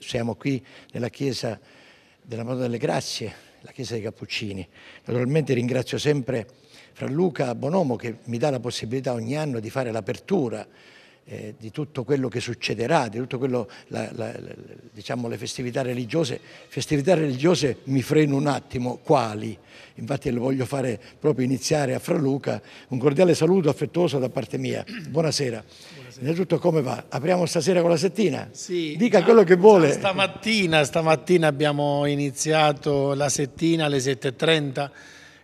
Siamo qui nella chiesa della Madonna delle Grazie, la chiesa dei Cappuccini. Naturalmente ringrazio sempre Fra Luca Bonomo che mi dà la possibilità ogni anno di fare l'apertura eh, di tutto quello che succederà, di tutto quello, la, la, la, diciamo le festività religiose. Festività religiose mi freno un attimo, quali? Infatti lo voglio fare proprio iniziare a Fra Luca. Un cordiale saluto affettuoso da parte mia. Buonasera. Innanzitutto come va? Apriamo stasera con la settina? Sì. Dica quello che vuole. Stamattina, stamattina abbiamo iniziato la settina alle 7.30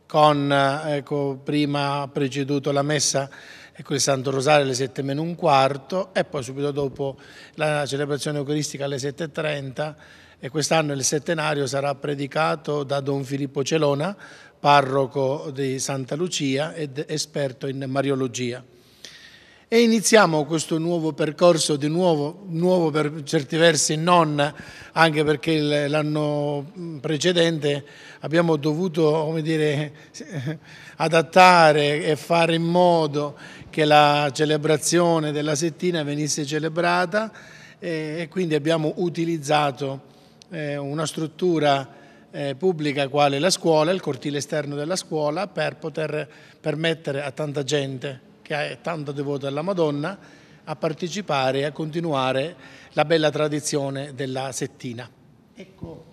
con, eh, ecco, prima preceduto la messa ecco il Santo Rosario alle 7 meno un quarto e poi subito dopo la celebrazione eucaristica alle 7.30 e quest'anno il settenario sarà predicato da Don Filippo Celona, parroco di Santa Lucia ed esperto in mariologia. E iniziamo questo nuovo percorso, di nuovo, nuovo per certi versi non, anche perché l'anno precedente abbiamo dovuto dire, adattare e fare in modo che la celebrazione della settina venisse celebrata e quindi abbiamo utilizzato eh, una struttura eh, pubblica quale la scuola, il cortile esterno della scuola, per poter permettere a tanta gente che è tanto devota alla Madonna, a partecipare e a continuare la bella tradizione della settina. Ecco,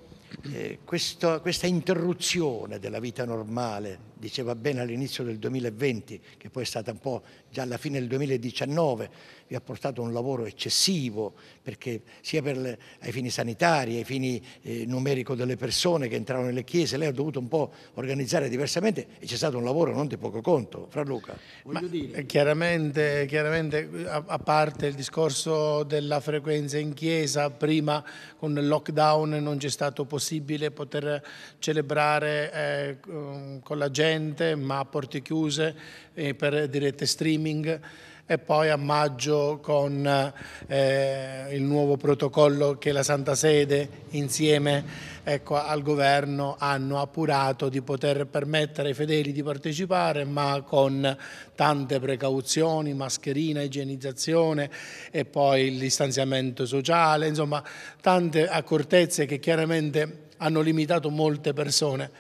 eh, questo, questa interruzione della vita normale diceva bene all'inizio del 2020, che poi è stata un po' già alla fine del 2019, vi ha portato un lavoro eccessivo, perché sia per le, ai fini sanitari, ai fini eh, numerico delle persone che entravano nelle chiese, lei ha dovuto un po' organizzare diversamente e c'è stato un lavoro non di poco conto. Fra Luca. Ma, eh, chiaramente, chiaramente a, a parte il discorso della frequenza in chiesa, prima con il lockdown non c'è stato possibile poter celebrare eh, con la gente patente, ma a porte chiuse eh, per dirette streaming e poi a maggio con eh, il nuovo protocollo che la Santa Sede insieme ecco, al governo hanno appurato di poter permettere ai fedeli di partecipare ma con tante precauzioni, mascherina, igienizzazione e poi il distanziamento sociale, insomma tante accortezze che chiaramente hanno limitato molte persone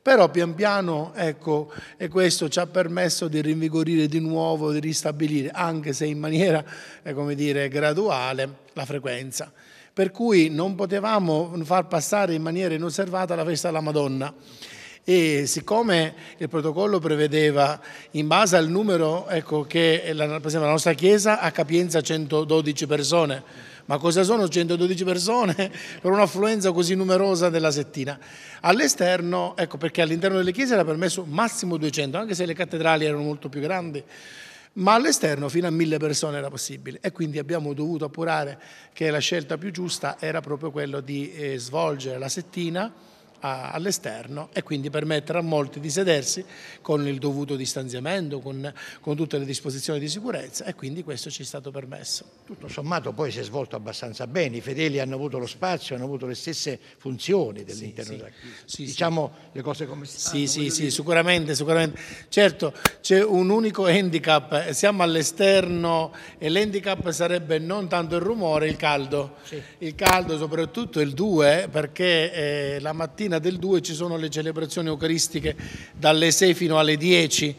però pian piano, ecco, e questo ci ha permesso di rinvigorire di nuovo, di ristabilire, anche se in maniera, eh, come dire, graduale, la frequenza. Per cui non potevamo far passare in maniera inosservata la festa della Madonna e siccome il protocollo prevedeva in base al numero ecco, che la, la, nostra chiesa ha capienza 112 persone ma cosa sono 112 persone per un'affluenza così numerosa della settina? All'esterno, ecco perché all'interno delle chiese era permesso massimo 200, anche se le cattedrali erano molto più grandi, ma all'esterno fino a 1000 persone era possibile e quindi abbiamo dovuto appurare che la scelta più giusta era proprio quella di eh, svolgere la settina all'esterno e quindi permettere a molti di sedersi con il dovuto distanziamento, con, con, tutte le disposizioni di sicurezza e quindi questo ci è stato permesso. Tutto sommato poi si è svolto abbastanza bene, i fedeli hanno avuto lo spazio, hanno avuto le stesse funzioni dell'interno sì, sì, diciamo sì. le cose come si stanno. Sì, sì, sì, sicuramente, sicuramente. Certo, c'è un unico handicap, siamo all'esterno e l'handicap sarebbe non tanto il rumore, il caldo. Il caldo soprattutto il 2 perché eh, la mattina mattina del 2 ci sono le celebrazioni eucaristiche dalle 6 fino alle 10,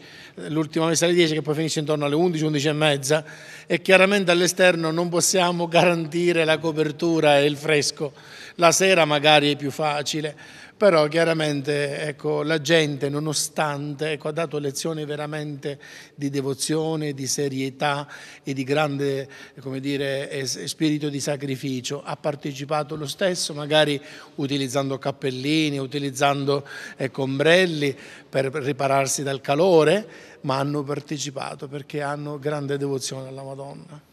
l'ultima messa alle 10 che poi finisce intorno alle 11, 11 e mezza e chiaramente all'esterno non possiamo garantire la copertura e il fresco, la sera magari è più facile però chiaramente ecco, la gente nonostante ecco, ha dato lezioni veramente di devozione, di serietà e di grande dire, spirito di sacrificio, ha partecipato lo stesso magari utilizzando cappellini, utilizzando ecco, ombrelli per ripararsi dal calore, ma hanno partecipato perché hanno grande devozione alla Madonna.